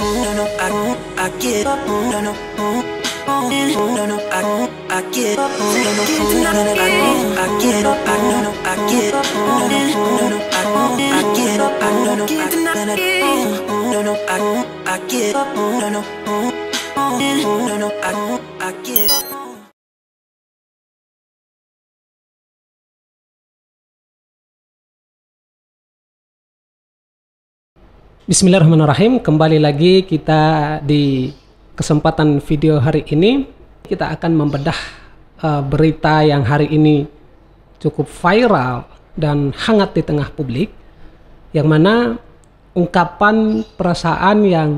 no, no, I won't. I give up. No, no, no, no, I won't. I give up. No, no, no, no, I won't. I give up. No, no, I give up. No, no, no, no, I won't. I give up. No, no, no, no, I won't. I give up. No, no, no, no, I won't. I give up. Bismillahirrahmanirrahim. Kembali lagi kita di kesempatan video hari ini kita akan membedah uh, berita yang hari ini cukup viral dan hangat di tengah publik yang mana ungkapan perasaan yang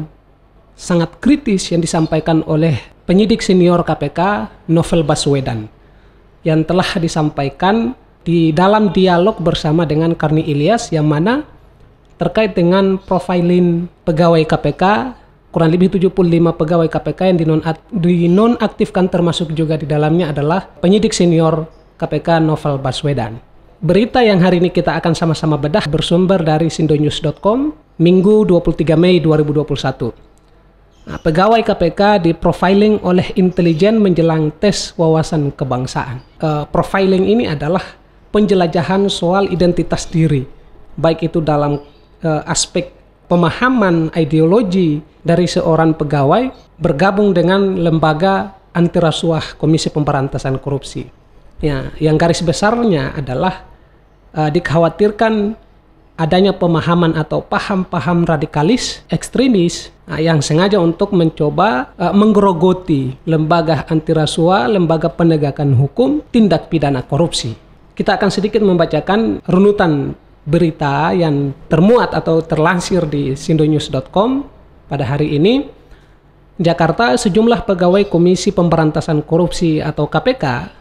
sangat kritis yang disampaikan oleh penyidik senior KPK Novel Baswedan yang telah disampaikan di dalam dialog bersama dengan Karni Ilyas yang mana terkait dengan profiling pegawai KPK kurang lebih 75 pegawai KPK yang dinonaktifkan termasuk juga di dalamnya adalah penyidik senior KPK Novel Baswedan. Berita yang hari ini kita akan sama-sama bedah bersumber dari sindonews.com Minggu 23 Mei 2021. Nah, pegawai KPK di oleh intelijen menjelang tes wawasan kebangsaan. E, profiling ini adalah penjelajahan soal identitas diri, baik itu dalam uh, aspek pemahaman ideologi dari seorang pegawai bergabung dengan lembaga anti rasuah Komisi Pemberantasan Korupsi. Ya, yang garis besarnya adalah uh, dikhawatirkan adanya pemahaman atau paham-paham radikalis, ekstremis uh, yang sengaja untuk mencoba uh, menggerogoti lembaga anti rasuah, lembaga penegakan hukum, tindak pidana korupsi. Kita akan sedikit membacakan runutan berita yang termuat atau terlansir di sindonews.com pada hari ini, Jakarta sejumlah pegawai Komisi Pemberantasan Korupsi atau KPK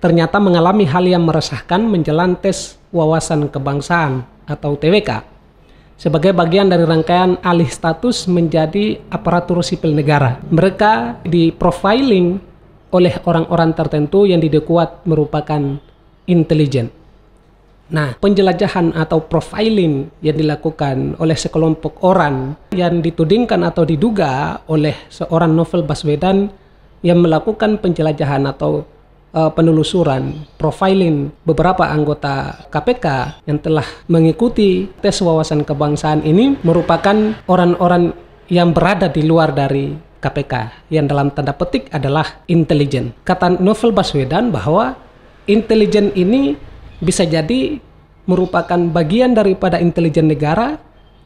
ternyata mengalami hal yang meresahkan menjelang tes wawasan kebangsaan atau TWK sebagai bagian dari rangkaian alih status menjadi aparatur sipil negara. Mereka di oleh orang-orang tertentu yang didekuat merupakan intelijen. Nah, penjelajahan atau profiling yang dilakukan oleh sekelompok orang yang ditudingkan atau diduga oleh seorang novel Baswedan yang melakukan penjelajahan atau uh, penelusuran, profiling beberapa anggota KPK yang telah mengikuti tes wawasan kebangsaan ini merupakan orang-orang yang berada di luar dari KPK yang dalam tanda petik adalah intelijen. Kata novel Baswedan bahwa intelijen ini bisa jadi merupakan bagian daripada intelijen negara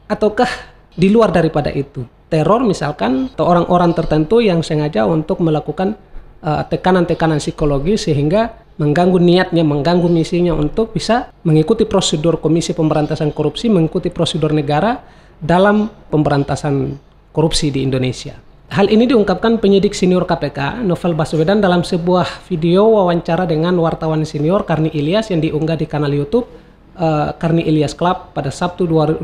ataukah di luar daripada itu teror misalkan atau orang-orang tertentu yang sengaja untuk melakukan eh, tekanan-tekanan uh, psikologi sehingga mengganggu niatnya, mengganggu misinya untuk bisa mengikuti prosedur Komisi Pemberantasan Korupsi, mengikuti prosedur negara dalam pemberantasan korupsi di Indonesia. Hal ini diungkapkan penyidik senior KPK Novel Baswedan dalam sebuah video wawancara dengan wartawan senior Karni Ilyas yang diunggah di kanal YouTube uh, Karni Ilyas Club pada Sabtu 22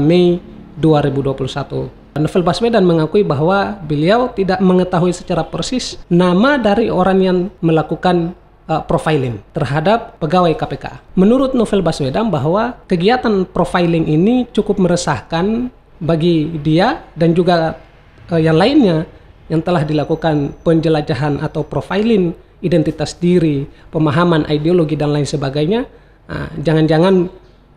Mei 2021. Novel Baswedan mengakui bahwa beliau tidak mengetahui secara persis nama dari orang yang melakukan uh, profiling terhadap pegawai KPK. Menurut Novel Baswedan bahwa kegiatan profiling ini cukup meresahkan bagi dia dan juga uh, yang lainnya yang telah dilakukan penjelajahan atau profiling identitas diri, pemahaman ideologi dan lain sebagainya, nah, jangan-jangan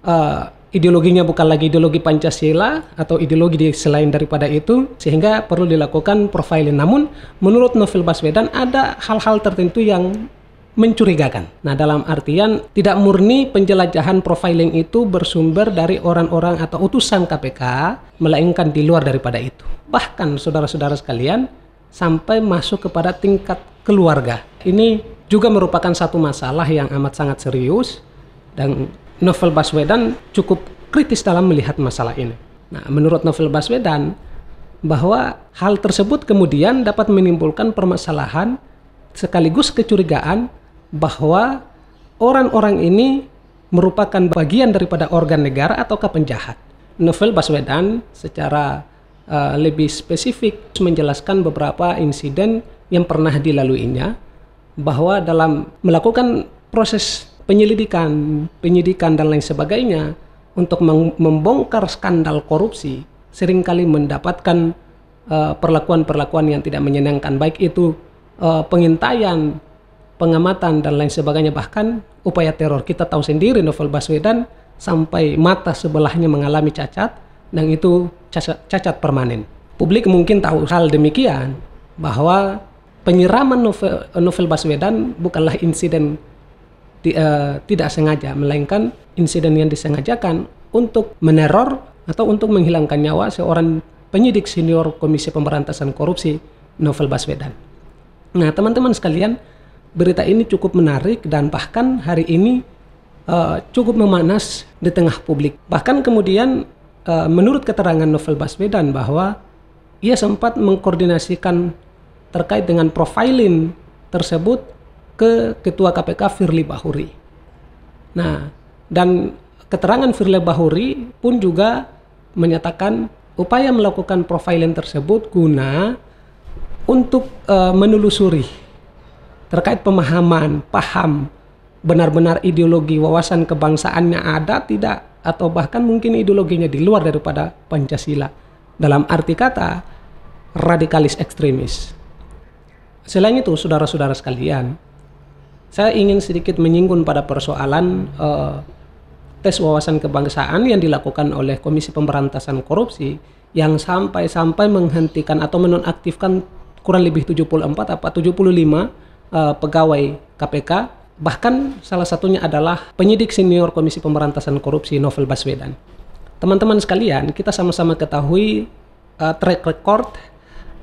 uh, ideologinya bukan lagi ideologi Pancasila atau ideologi di selain daripada itu sehingga perlu dilakukan profiling. Namun menurut Novel Baswedan ada hal-hal tertentu yang mencurigakan. Nah, dalam artian tidak murni penjelajahan profiling itu bersumber dari orang-orang atau utusan KPK, melainkan di luar daripada itu. Bahkan saudara-saudara sekalian, sampai masuk kepada tingkat keluarga. Ini juga merupakan satu masalah yang amat sangat serius dan Novel Baswedan cukup kritis dalam melihat masalah ini. Nah, menurut Novel Baswedan bahwa hal tersebut kemudian dapat menimbulkan permasalahan sekaligus kecurigaan bahwa orang-orang ini merupakan bagian daripada organ negara ataukah penjahat. Novel Baswedan secara uh, lebih spesifik menjelaskan beberapa insiden yang pernah dilaluinya bahwa dalam melakukan proses penyelidikan, penyidikan dan lain sebagainya untuk membongkar skandal korupsi seringkali mendapatkan eh, perlakuan-perlakuan uh, yang tidak menyenangkan baik itu uh, pengintaian pengamatan dan lain sebagainya bahkan upaya teror kita tahu sendiri Novel Baswedan sampai mata sebelahnya mengalami cacat dan itu cacat, cacat permanen. Publik mungkin tahu hal demikian bahwa penyiraman novel, novel Baswedan bukanlah insiden di, uh, tidak sengaja melainkan insiden yang disengajakan untuk meneror atau untuk menghilangkan nyawa seorang penyidik senior Komisi Pemberantasan Korupsi Novel Baswedan. Nah, teman-teman sekalian, berita ini cukup menarik dan bahkan hari ini uh, cukup memanas di tengah publik. Bahkan kemudian uh, menurut keterangan Novel Baswedan bahwa ia sempat mengkoordinasikan terkait dengan profiling tersebut ke Ketua KPK Firly Bahuri. Nah, dan keterangan Firly Bahuri pun juga menyatakan upaya melakukan profiling tersebut guna untuk uh, menelusuri terkait pemahaman, paham benar-benar ideologi wawasan kebangsaannya ada tidak atau bahkan mungkin ideologinya di luar daripada Pancasila. Dalam arti kata radikalis ekstremis. Selain itu, saudara-saudara sekalian, saya ingin sedikit menyinggung pada persoalan eh, tes wawasan kebangsaan yang dilakukan oleh Komisi Pemberantasan Korupsi yang sampai-sampai menghentikan atau menonaktifkan kurang lebih 74 atau 75 Eh, pegawai KPK bahkan salah satunya adalah penyidik senior Komisi Pemberantasan Korupsi Novel Baswedan. Teman-teman sekalian, kita sama-sama ketahui uh, track record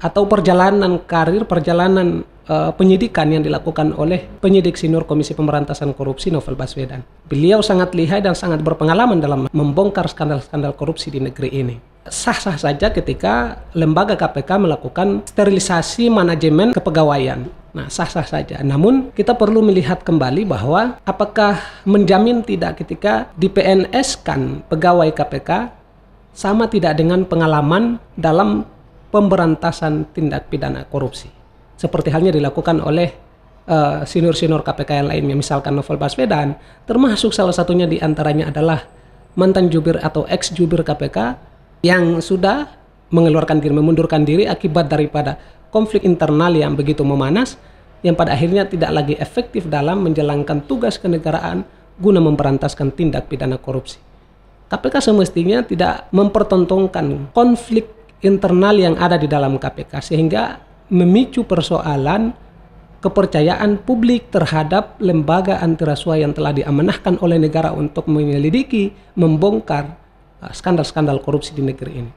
atau perjalanan karir, perjalanan uh, penyidikan yang dilakukan oleh penyidik senior Komisi Pemberantasan Korupsi Novel Baswedan. Beliau sangat lihai dan sangat berpengalaman dalam membongkar skandal-skandal korupsi di negeri ini sah-sah saja ketika lembaga KPK melakukan sterilisasi manajemen kepegawaian. Nah, sah-sah saja. Namun, kita perlu melihat kembali bahwa apakah menjamin tidak ketika di PNS-kan pegawai KPK sama tidak dengan pengalaman dalam pemberantasan tindak pidana korupsi. Seperti halnya dilakukan oleh senior eh, senior-senior KPK yang lainnya, misalkan Novel Baswedan, termasuk salah satunya diantaranya adalah mantan jubir atau ex-jubir KPK yang sudah mengeluarkan diri, memundurkan diri akibat daripada konflik internal yang begitu memanas yang pada akhirnya tidak lagi efektif dalam menjalankan tugas kenegaraan guna memberantaskan tindak pidana korupsi. KPK semestinya tidak mempertontonkan konflik internal yang ada di dalam KPK sehingga memicu persoalan kepercayaan publik terhadap lembaga antirasuah yang telah diamanahkan oleh negara untuk menyelidiki, membongkar Ah, skandal-skandal korupsi di negeri ini.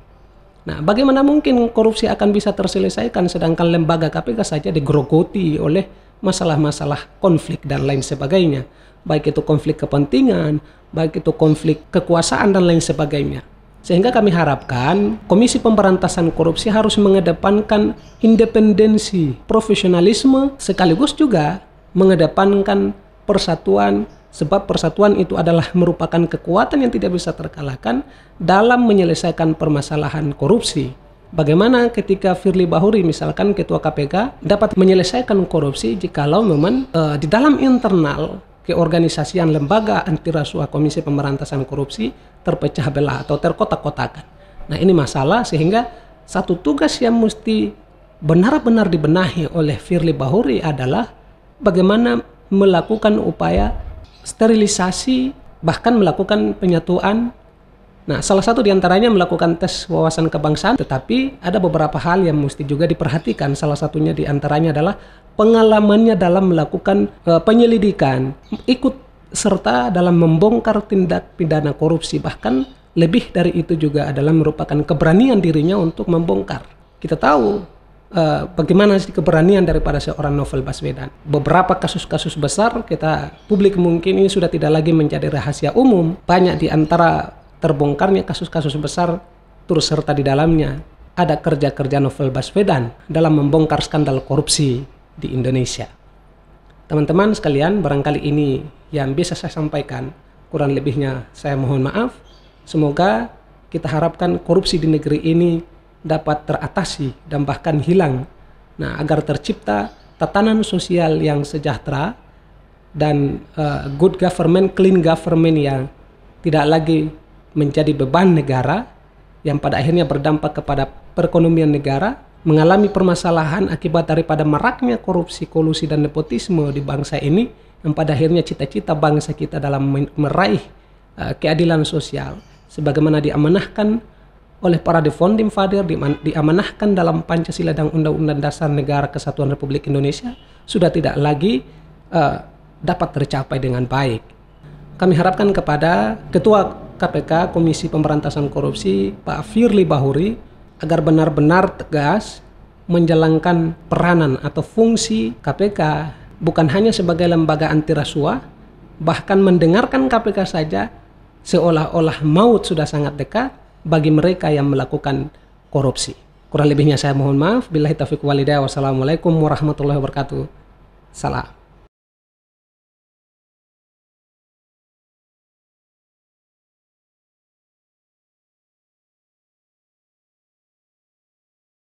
Nah, bagaimana mungkin korupsi akan bisa terselesaikan sedangkan lembaga KPK saja digerogoti oleh masalah-masalah konflik dan lain sebagainya, baik itu konflik kepentingan, baik itu konflik kekuasaan dan lain sebagainya. Sehingga kami harapkan Komisi Pemberantasan Korupsi harus mengedepankan independensi, profesionalisme sekaligus juga mengedepankan persatuan Sebab persatuan itu adalah merupakan kekuatan yang tidak bisa terkalahkan dalam menyelesaikan permasalahan korupsi. Bagaimana ketika Firly Bahuri misalkan ketua KPK dapat menyelesaikan korupsi jikalau memang e, di dalam internal keorganisasian lembaga anti rasuah Komisi Pemberantasan Korupsi terpecah belah atau terkotak-kotakan. Nah, ini masalah sehingga satu tugas yang mesti benar-benar dibenahi oleh Firly Bahuri adalah bagaimana melakukan upaya sterilisasi, bahkan melakukan penyatuan. Nah, salah satu diantaranya melakukan tes wawasan kebangsaan, tetapi ada beberapa hal yang mesti juga diperhatikan. Salah satunya diantaranya adalah pengalamannya dalam melakukan e, penyelidikan, ikut serta dalam membongkar tindak pidana korupsi, bahkan lebih dari itu juga adalah merupakan keberanian dirinya untuk membongkar. Kita tahu uh, bagaimana sih keberanian daripada seorang Novel Baswedan. Beberapa kasus-kasus besar kita publik mungkin ini sudah tidak lagi menjadi rahasia umum. Banyak di antara terbongkarnya kasus-kasus besar turut serta di dalamnya ada kerja-kerja Novel Baswedan dalam membongkar skandal korupsi di Indonesia. Teman-teman sekalian, barangkali ini yang bisa saya sampaikan. Kurang lebihnya saya mohon maaf. Semoga kita harapkan korupsi di negeri ini dapat teratasi dan bahkan hilang. Nah, agar tercipta tatanan sosial yang sejahtera dan uh, good government, clean government yang tidak lagi menjadi beban negara yang pada akhirnya berdampak kepada perekonomian negara mengalami permasalahan akibat daripada maraknya korupsi, kolusi dan nepotisme di bangsa ini yang pada akhirnya cita-cita bangsa kita dalam meraih uh, keadilan sosial sebagaimana diamanahkan oleh para the founding father diamanahkan dalam Pancasila dan Undang-Undang Dasar Negara Kesatuan Republik Indonesia sudah tidak lagi uh, dapat tercapai dengan baik. Kami harapkan kepada Ketua KPK Komisi Pemberantasan Korupsi Pak Firly Bahuri agar benar-benar tegas menjalankan peranan atau fungsi KPK bukan hanya sebagai lembaga anti rasuah bahkan mendengarkan KPK saja seolah-olah maut sudah sangat dekat bagi mereka yang melakukan korupsi. Kurang lebihnya saya mohon maaf. Bila hitafiq walidah. Wassalamualaikum warahmatullahi wabarakatuh. Salam.